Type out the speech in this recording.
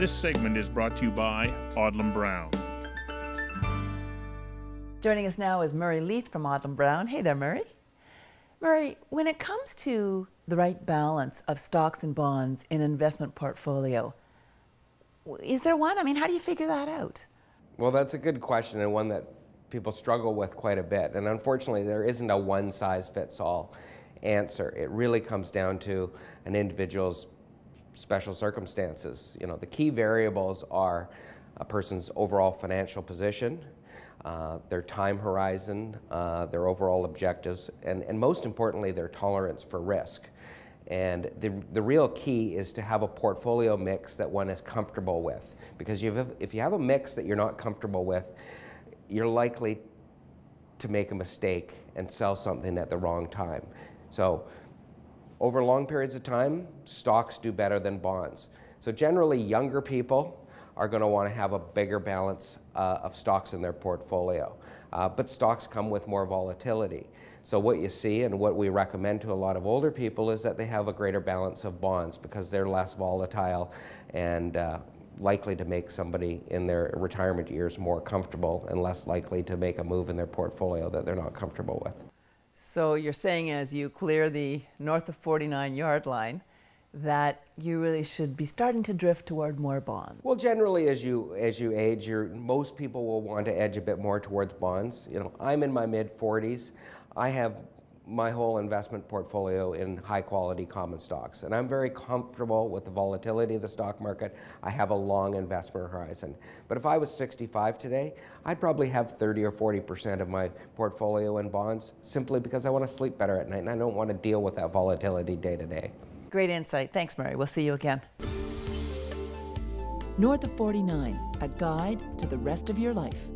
This segment is brought to you by Audlem Brown. Joining us now is Murray Leith from Audlem Brown. Hey there, Murray. Murray, when it comes to the right balance of stocks and bonds in an investment portfolio, is there one? I mean, how do you figure that out? Well, that's a good question and one that people struggle with quite a bit. And unfortunately, there isn't a one size fits all answer. It really comes down to an individual's special circumstances. You know, the key variables are a person's overall financial position, uh, their time horizon, uh, their overall objectives, and, and most importantly, their tolerance for risk. And the, the real key is to have a portfolio mix that one is comfortable with. Because you've, if you have a mix that you're not comfortable with, you're likely to make a mistake and sell something at the wrong time. So over long periods of time, stocks do better than bonds. So generally, younger people are going to want to have a bigger balance uh, of stocks in their portfolio. Uh, but stocks come with more volatility. So what you see and what we recommend to a lot of older people is that they have a greater balance of bonds because they're less volatile and uh, likely to make somebody in their retirement years more comfortable and less likely to make a move in their portfolio that they're not comfortable with. So you're saying as you clear the north of 49 yard line, that you really should be starting to drift toward more bonds. Well, generally, as you as you age, you most people will want to edge a bit more towards bonds. You know, I'm in my mid 40s. I have my whole investment portfolio in high quality common stocks. And I'm very comfortable with the volatility of the stock market. I have a long investment horizon. But if I was 65 today, I'd probably have 30 or 40% of my portfolio in bonds simply because I want to sleep better at night and I don't want to deal with that volatility day to day. Great insight. Thanks, Murray. We'll see you again. North of 49, a guide to the rest of your life.